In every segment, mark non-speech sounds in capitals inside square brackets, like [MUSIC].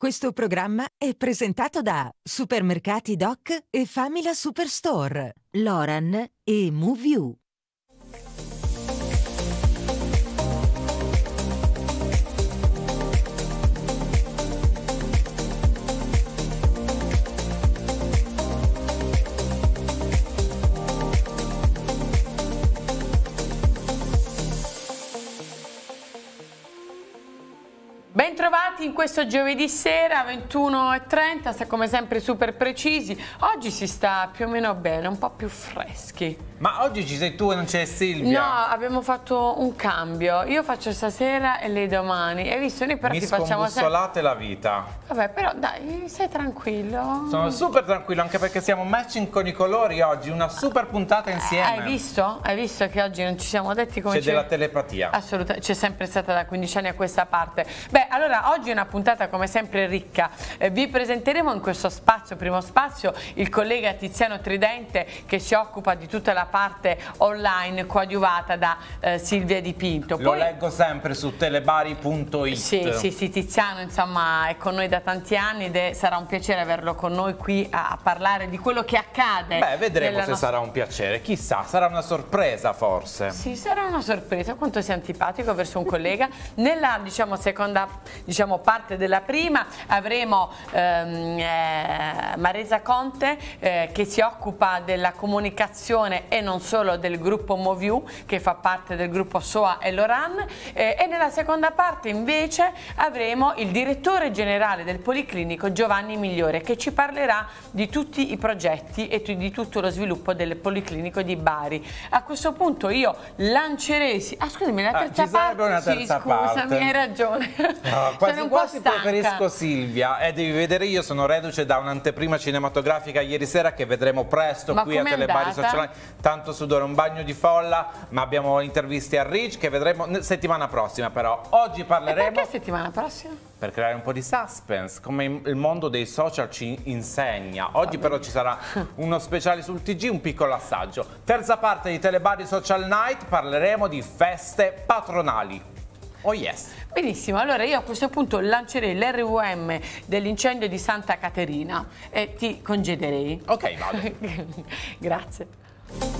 Questo programma è presentato da Supermercati Doc e Famila Superstore, Loran e MoveU. Bentrovati in questo giovedì sera 21.30, come sempre super precisi. Oggi si sta più o meno bene, un po' più freschi. Ma oggi ci sei tu e non c'è Silvia? No, abbiamo fatto un cambio. Io faccio stasera e lei domani. Hai visto? Noi però Mi ti facciamo sempre... la vita. Vabbè, però dai, sei tranquillo. Sono super tranquillo anche perché siamo matching con i colori oggi, una super puntata eh, insieme. Hai visto? Hai visto che oggi non ci siamo detti come C'è della telepatia. Assolutamente, c'è sempre stata da 15 anni a questa parte. Beh, allora allora, oggi è una puntata come sempre ricca. Eh, vi presenteremo in questo spazio, primo spazio, il collega Tiziano Tridente che si occupa di tutta la parte online coadiuvata da eh, Silvia Di Pinto. Poi... Lo leggo sempre su telebari.it. Sì, sì, sì, Tiziano insomma è con noi da tanti anni ed è, sarà un piacere averlo con noi qui a, a parlare di quello che accade. Beh, vedremo se nostra... sarà un piacere, chissà, sarà una sorpresa forse. Sì, sarà una sorpresa, quanto sei antipatico verso un collega. Nella, diciamo, seconda diciamo, parte della prima, avremo ehm, eh, Maresa Conte eh, che si occupa della comunicazione e non solo del gruppo Moviu che fa parte del gruppo SOA e Loran eh, e nella seconda parte invece avremo il direttore generale del Policlinico Giovanni Migliore che ci parlerà di tutti i progetti e di tutto lo sviluppo del Policlinico di Bari. A questo punto io lancerei... Ah scusami, la ah, terza ah, parte... Una terza sì, parte. hai ragione. No, No, quasi quasi preferisco Silvia. Eh, devi vedere, io sono reduce da un'anteprima cinematografica ieri sera che vedremo presto ma qui a Telebari Sociali. Tanto sudore, un bagno di folla, ma abbiamo interviste a Rich che vedremo settimana prossima però. Oggi parleremo... E perché settimana prossima? per creare un po' di suspense, come il mondo dei social ci insegna. Oggi però ci sarà [LAUGHS] uno speciale sul TG, un piccolo assaggio. Terza parte di Telebari Social Night, parleremo di feste patronali. Oh yes! Benissimo, allora io a questo punto lancerei l'RVM dell'incendio di Santa Caterina e ti congederei. Ok, vado. [LAUGHS] Grazie.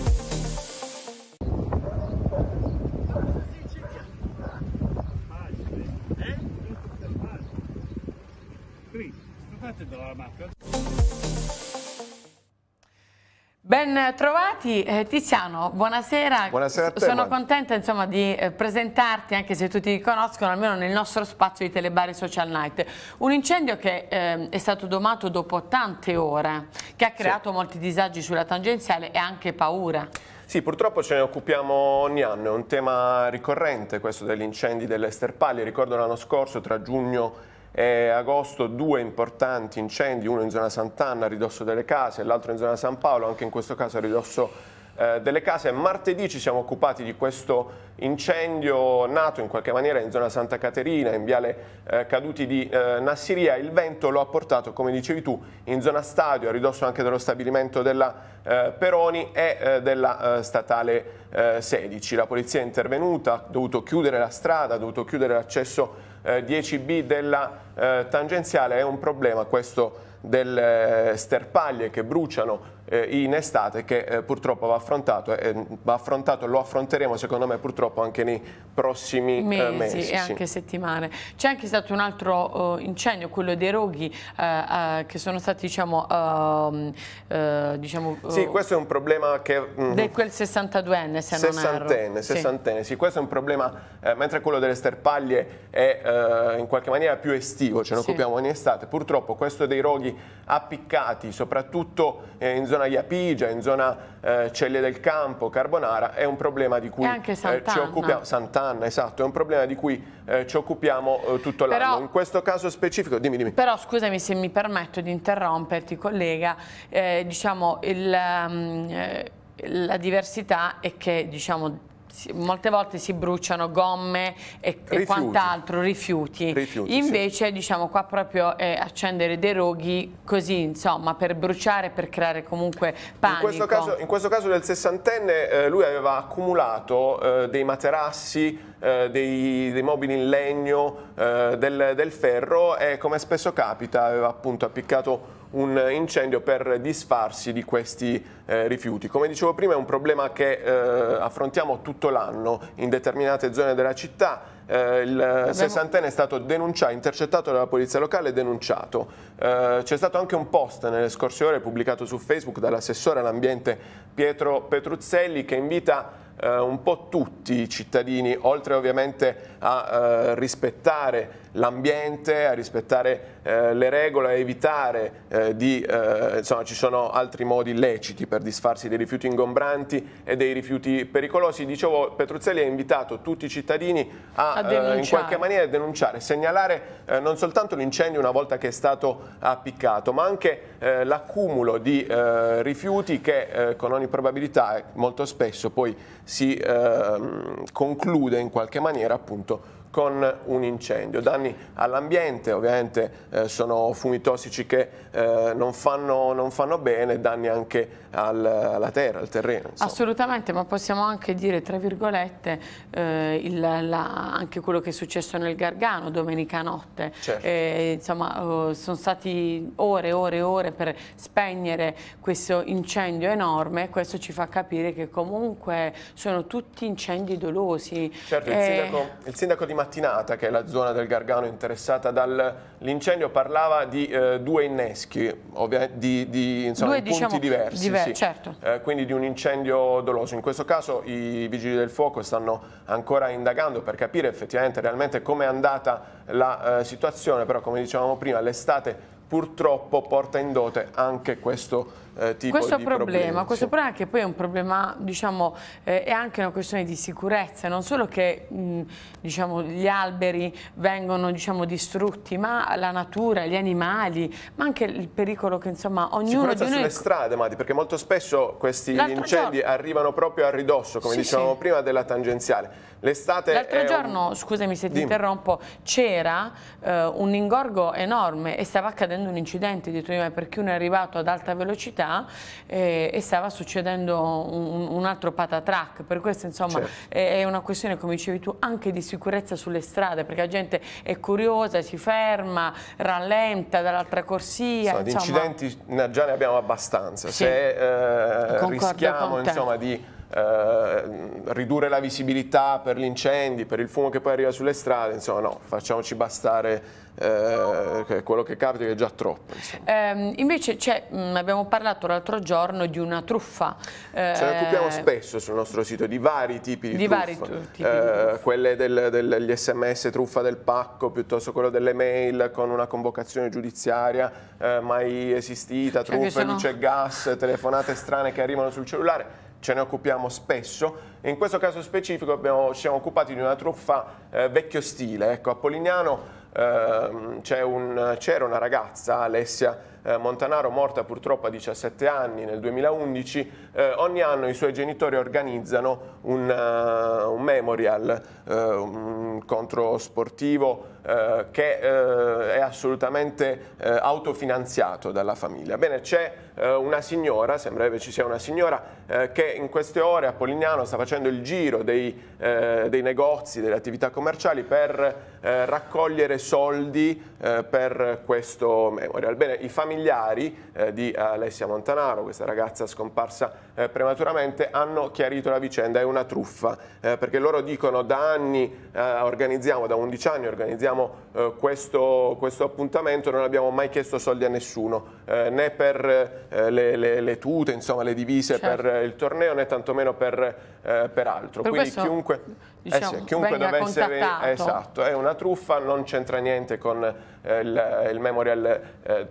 Ben trovati eh, Tiziano, buonasera. buonasera te, Sono man. contenta insomma, di eh, presentarti, anche se tutti ti conoscono, almeno nel nostro spazio di Telebari Social Night. Un incendio che eh, è stato domato dopo tante ore, che ha creato sì. molti disagi sulla tangenziale e anche paura. Sì, purtroppo ce ne occupiamo ogni anno, è un tema ricorrente questo degli incendi delle Sterpali. Ricordo l'anno scorso tra giugno e agosto due importanti incendi, uno in zona Sant'Anna a ridosso delle case, l'altro in zona San Paolo, anche in questo caso a ridosso eh, delle case. Martedì ci siamo occupati di questo incendio nato in qualche maniera in zona Santa Caterina, in viale eh, Caduti di eh, Nassiria. Il vento lo ha portato, come dicevi tu, in zona stadio, a ridosso anche dello stabilimento della eh, Peroni e eh, della eh, statale 16. La polizia è intervenuta, ha dovuto chiudere la strada, ha dovuto chiudere l'accesso eh, 10B della eh, tangenziale è un problema questo delle eh, sterpaglie che bruciano eh, in estate che eh, purtroppo va affrontato, e mm, va affrontato lo affronteremo secondo me purtroppo anche nei prossimi mesi, eh, mesi e anche settimane. C'è anche stato un altro incendio, quello dei roghi che sono stati diciamo, ehm, diciamo Sì, questo è un problema che... Mm, di quel 62enne se 60 non erro. 60enne, sì. sì, questo è un problema, mentre quello delle sterpaglie è in qualche maniera più estivo, ce ne sì. occupiamo in estate, purtroppo questo dei roghi appiccati soprattutto in zona zona Iapigia, in zona eh, Celle del Campo, Carbonara, è un problema di cui eh, ci occupiamo. Sant'Anna, esatto, è un problema di cui eh, ci occupiamo eh, tutto l'anno. In questo caso specifico, dimmi, dimmi. Però scusami se mi permetto di interromperti, collega, eh, diciamo il, ehm, eh, la diversità è che diciamo molte volte si bruciano gomme e, e quant'altro, rifiuti. rifiuti. Invece sì. diciamo qua proprio è accendere dei roghi così insomma per bruciare, per creare comunque panico. In questo caso, in questo caso del sessantenne eh, lui aveva accumulato eh, dei materassi, eh, dei, dei, mobili in legno, eh, del, del ferro e come spesso capita aveva appunto appiccato un incendio per disfarsi di questi eh, rifiuti. Come dicevo prima è un problema che eh, affrontiamo tutto l'anno in determinate zone della città. Eh, il Abbiamo... sessantenne è stato denunciato, intercettato dalla polizia locale e denunciato. Eh, c'è stato anche un post nelle scorse ore pubblicato su Facebook dall'assessore all'ambiente Pietro Petruzzelli che invita eh, un po' tutti i cittadini, oltre ovviamente a eh, rispettare l'ambiente, a rispettare eh, le regole, a evitare eh, di, eh, insomma ci sono altri modi illeciti per disfarsi dei rifiuti ingombranti e dei rifiuti pericolosi. Dicevo, Petruzzelli ha invitato tutti i cittadini a, a eh, in qualche maniera denunciare, segnalare eh, non soltanto l'incendio una volta che è stato appiccato, ma anche eh, l'accumulo di rifiuti che con ogni probabilità molto spesso poi si ehm, conclude in qualche maniera appunto con un incendio. Danni all'ambiente, ovviamente eh, sono fumi tossici che eh, non, fanno, non, fanno, bene, danni anche al, alla terra, al terreno. Insomma. Assolutamente, ma possiamo anche dire, tra virgolette, eh, il, la, anche quello che è successo nel Gargano domenica notte. Certo. Eh, insomma, oh, sono stati ore e ore e ore per spegnere questo incendio enorme e questo ci fa capire che comunque sono tutti incendi dolosi. Certo, il eh, sindaco, il sindaco di mattinata, che è la zona del Gargano interessata dall'incendio, parlava di eh, due inneschi, di, di insomma, due, diciamo, punti diversi. Diver sì. certo. eh, quindi di un incendio doloso. In questo caso i vigili del fuoco stanno ancora indagando per capire effettivamente realmente come è andata la eh, situazione, però come dicevamo prima l'estate purtroppo porta in dote anche questo incendio eh, tipo questo di problema, problemi. Questo sì. problema che poi è un problema, diciamo, eh, è anche una questione di sicurezza, non solo che mh, diciamo, gli alberi vengono diciamo, distrutti, ma la natura, gli animali, ma anche il pericolo che insomma ognuno di noi... sulle strade, Mati, perché molto spesso questi incendi giorno... arrivano proprio a ridosso, come sì, dicevamo sì. prima, della tangenziale. L'estate L'altro giorno, un... scusami se ti Dimmi. interrompo, c'era eh, un ingorgo enorme e stava accadendo un incidente dietro di me perché uno è arrivato ad alta velocità città eh, e stava succedendo un, un altro patatrac per questo insomma certo. è, è una questione come dicevi tu anche di sicurezza sulle strade perché la gente è curiosa, si ferma, rallenta dall'altra corsia. Insomma, insomma... Di incidenti già ne abbiamo abbastanza, sì. se eh, rischiamo insomma, di eh, ridurre la visibilità per gli incendi, per il fumo che poi arriva sulle strade, insomma no, facciamoci bastare eh, quello che capita che è già troppo. Eh, invece abbiamo parlato l'altro giorno di una truffa. Eh, Ce ne occupiamo spesso sul nostro sito di vari tipi di, di truffa, vari tipi di eh, truffa. quelle del, del, degli sms truffa del pacco, piuttosto quello delle mail con una convocazione giudiziaria mai esistita, cioè truffe, sono... luce e gas, telefonate strane che arrivano sul cellulare ce ne occupiamo spesso. In questo caso specifico abbiamo, ci siamo occupati di una truffa eh, vecchio stile. Ecco, a Polignano eh, c'era un, una ragazza, Alessia eh, Montanaro, morta purtroppo a 17 anni nel 2011, eh, ogni anno i suoi genitori organizzano un, uh, un memorial, uh, un contro sportivo uh, che è assolutamente autofinanziato dalla famiglia. Bene, c'è una signora, sembrerebbe ci sia una signora, che in queste ore a Polignano sta facendo il giro dei, dei negozi, delle attività commerciali per raccogliere soldi per questo memorial. Bene, i familiari familiari eh, di eh, Alessia Montanaro, questa ragazza scomparsa eh, prematuramente, hanno chiarito la vicenda, è una truffa, eh, perché loro dicono da anni eh, organizziamo, da 11 anni organizziamo eh, questo, questo appuntamento, non abbiamo mai chiesto soldi a nessuno eh, né per eh, le, le, le, tute, insomma, le divise certo. per il torneo, né tantomeno per, eh, per altro. Per Quindi questo, chiunque, eh, diciamo, sì, chiunque dovesse essere esatto, è una truffa, non c'entra niente con eh, il, il, memorial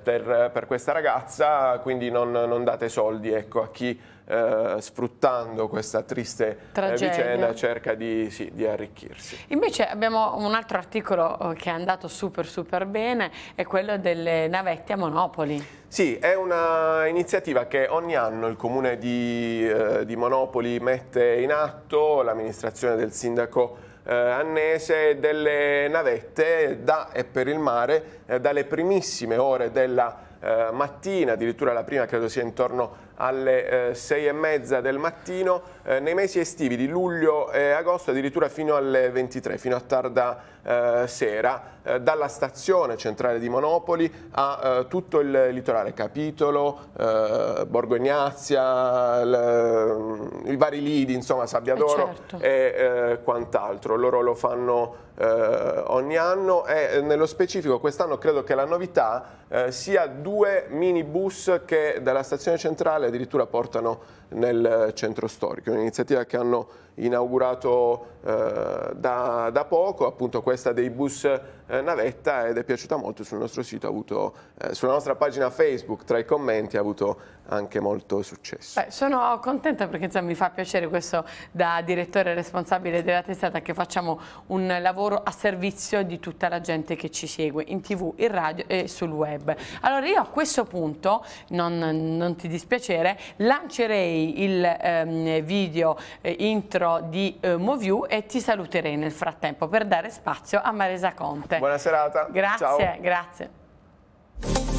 per, per, questa ragazza, quindi non, non date soldi ecco, a chi eh, sfruttando questa triste eh, Tragedia. vicenda cerca di, sì, di, arricchirsi. Invece abbiamo un altro articolo eh, che è andato super super bene, è quello delle navette a Monopoli. Sì, è un'iniziativa che ogni anno il comune di, eh, di Monopoli mette in atto, l'amministrazione del sindaco eh, annese delle navette da e per il mare eh, dalle primissime ore della eh, mattina, addirittura la prima credo sia intorno alle eh, 6 e mezza del mattino, eh, nei mesi estivi di luglio e agosto addirittura fino alle 23, fino a tarda eh, sera, eh, dalla stazione centrale di Monopoli a eh, tutto il litorale, Capitolo, eh, Borgo Ignazia, mm, i vari lidi, insomma Sabbiadoro certo. e quant'altro. Loro lo fanno ogni anno e nello specifico quest'anno credo che la novità sia due minibus che dalla stazione centrale addirittura portano nel centro storico. un'iniziativa che hanno inaugurato eh, da, da, poco, appunto questa dei bus eh, navetta ed è piaciuta molto sul nostro sito, avuto, eh, sulla nostra pagina Facebook, tra i commenti ha avuto anche molto successo. Beh, sono contenta perché insomma, mi fa piacere questo da direttore responsabile della testata che facciamo un lavoro a servizio di tutta la gente che ci segue in tv, in radio e sul web. Allora io a questo punto, non, non ti dispiacere, lancerei il ehm, video eh, intro di eh, Moview e ti saluterei nel frattempo per dare spazio a Maresa Conte. Buona serata. Grazie, Ciao. grazie.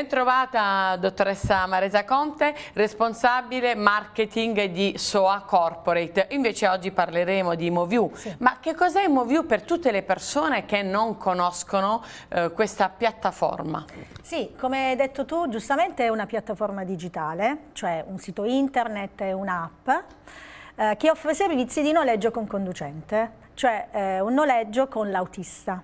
Bentrovata dottoressa Maresa Conte, responsabile marketing di SOA Corporate. Invece oggi parleremo di Moview. Sì. Ma che cos'è Moview per tutte le persone che non conoscono eh, questa piattaforma? Sì, come hai detto tu, giustamente è una piattaforma digitale, cioè un sito internet e un'app eh, che offre servizi di noleggio con conducente, cioè eh, un noleggio con l'autista.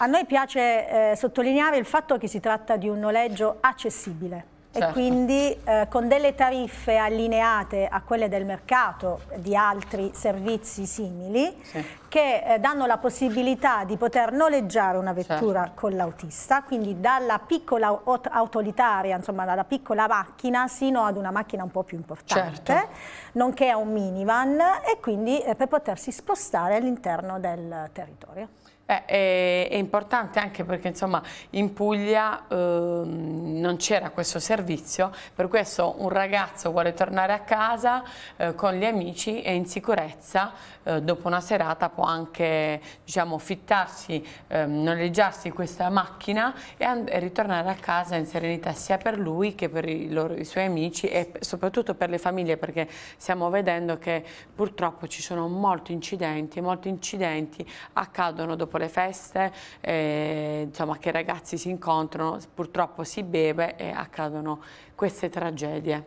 A noi piace eh, sottolineare il fatto che si tratta di un noleggio accessibile. Certo. E quindi eh, con delle tariffe allineate a quelle del mercato di altri servizi simili sì. che eh, danno la possibilità di poter noleggiare una vettura certo. con l'autista, quindi dalla piccola autolitaria, insomma dalla piccola macchina sino ad una macchina un po' più importante, certo. nonché a un minivan e quindi eh, per potersi spostare all'interno del territorio. Beh, è, è, importante anche perché insomma in Puglia eh, non c'era questo servizio, per questo un ragazzo vuole tornare a casa eh, con gli amici e in sicurezza eh, dopo una serata può anche diciamo fittarsi, ehm, noleggiarsi questa macchina e, e, ritornare a casa in serenità sia per lui che per i, loro, i suoi amici e soprattutto per le famiglie perché stiamo vedendo che purtroppo ci sono molti incidenti, molti incidenti accadono dopo dopo le feste eh, insomma, che i ragazzi si incontrano, purtroppo si beve e accadono queste tragedie.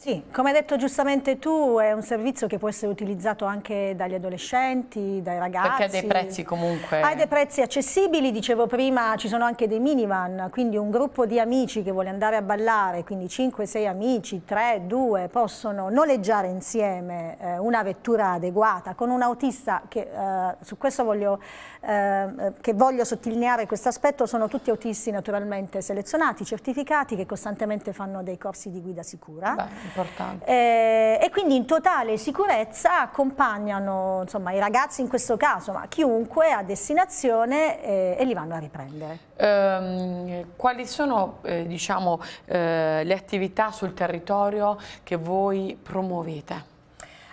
Sì, come hai detto giustamente tu, è un servizio che può essere utilizzato anche dagli adolescenti, dai ragazzi. Perché ha dei prezzi comunque... Ha dei prezzi accessibili, dicevo prima, ci sono anche dei minivan, quindi un gruppo di amici che vuole andare a ballare, quindi 5-6 amici, 3-2, possono noleggiare insieme eh, una vettura adeguata con un autista che, eh, su questo voglio, eh, che voglio sottolineare questo aspetto, sono tutti autisti naturalmente selezionati, certificati, che costantemente fanno dei corsi di guida sicura. Beh. Eh, e quindi in totale sicurezza accompagnano insomma, i ragazzi in questo caso, ma chiunque a destinazione eh, e li vanno a riprendere. Um, quali sono eh, diciamo, eh, le attività sul territorio che voi promuovete?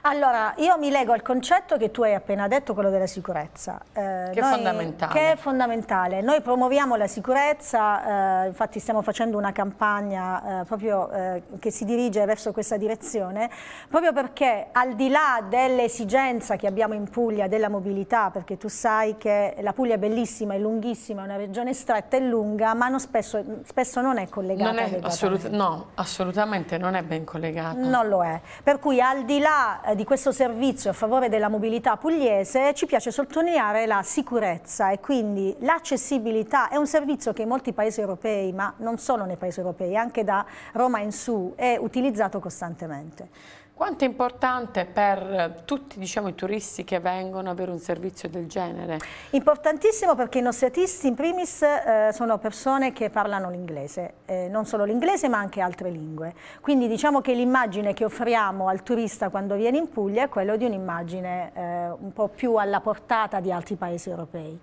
Allora, io mi lego al concetto che tu hai appena detto, quello della sicurezza. Eh, che, noi, è fondamentale. che è fondamentale. Noi promuoviamo la sicurezza, eh, infatti stiamo facendo una campagna eh, proprio eh, che si dirige verso questa direzione, proprio perché al di là dell'esigenza che abbiamo in Puglia della mobilità, perché tu sai che la Puglia è bellissima, è lunghissima, è una regione stretta e lunga, ma non spesso, spesso, non è collegata. Non è assolut no, assolutamente non è ben collegata. Non lo è. Per cui al di là eh, di questo servizio a favore della mobilità pugliese ci piace sottolineare la sicurezza e quindi l'accessibilità è un servizio che in molti paesi europei, ma non solo nei paesi europei, anche da Roma in su, è utilizzato costantemente. Quanto è importante per tutti diciamo, i turisti che vengono avere un servizio del genere? Importantissimo perché i nostri artisti in primis eh, sono persone che parlano l'inglese, eh, non solo l'inglese ma anche altre lingue. Quindi diciamo che l'immagine che offriamo al turista quando viene in Puglia è quella di un'immagine eh, un po' più alla portata di altri paesi europei.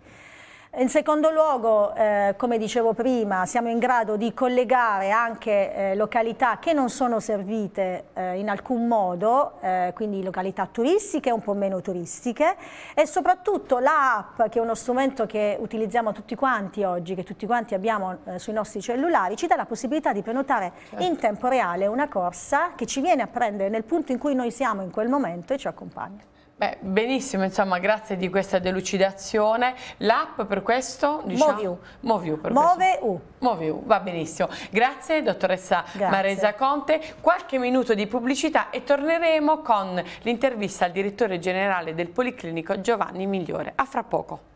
In secondo luogo, eh, come dicevo prima, siamo in grado di collegare anche eh, località che non sono servite eh, in alcun modo, eh, quindi località turistiche un po' meno turistiche e soprattutto la app, che è uno strumento che utilizziamo tutti quanti oggi, che tutti quanti abbiamo eh, sui nostri cellulari, ci dà la possibilità di prenotare certo. in tempo reale una corsa che ci viene a prendere nel punto in cui noi siamo in quel momento e ci accompagna. Beh, benissimo, insomma, grazie di questa delucidazione. L'app per questo? Diciamo, Moviu. Moviu per Move questo. U. Moviu, va benissimo. Grazie dottoressa grazie. Maresa Conte. Qualche minuto di pubblicità e torneremo con l'intervista al direttore generale del Policlinico Giovanni Migliore. A fra poco.